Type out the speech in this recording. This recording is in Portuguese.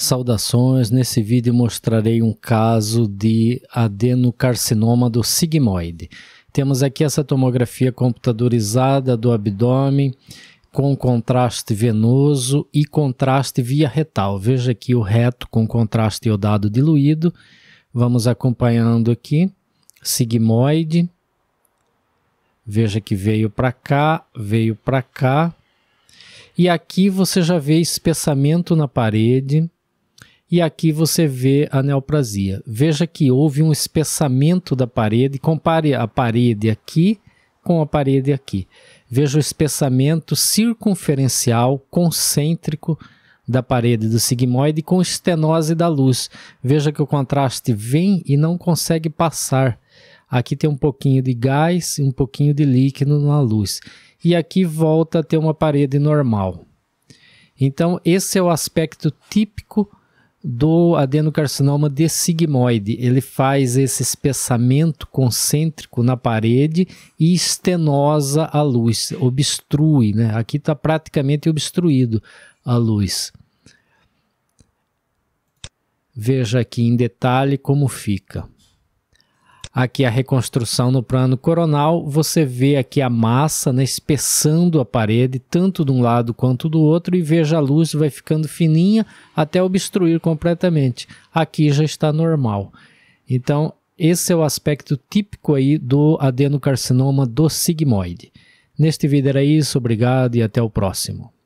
Saudações, nesse vídeo mostrarei um caso de adenocarcinoma do sigmoide. Temos aqui essa tomografia computadorizada do abdômen com contraste venoso e contraste via retal. Veja aqui o reto com contraste iodado diluído. Vamos acompanhando aqui, sigmoide. Veja que veio para cá, veio para cá. E aqui você já vê espessamento na parede e aqui você vê a neoplasia. Veja que houve um espessamento da parede, compare a parede aqui com a parede aqui. Veja o espessamento circunferencial concêntrico da parede do sigmoide com estenose da luz. Veja que o contraste vem e não consegue passar. Aqui tem um pouquinho de gás e um pouquinho de líquido na luz. E aqui volta a ter uma parede normal. Então, esse é o aspecto típico do adenocarcinoma de sigmoide. Ele faz esse espessamento concêntrico na parede e estenosa a luz, obstrui, né? Aqui está praticamente obstruído a luz. Veja aqui em detalhe como fica aqui a reconstrução no plano coronal, você vê aqui a massa né, espessando a parede, tanto de um lado quanto do outro, e veja a luz vai ficando fininha até obstruir completamente. Aqui já está normal. Então, esse é o aspecto típico aí do adenocarcinoma do sigmoide. Neste vídeo era isso, obrigado e até o próximo.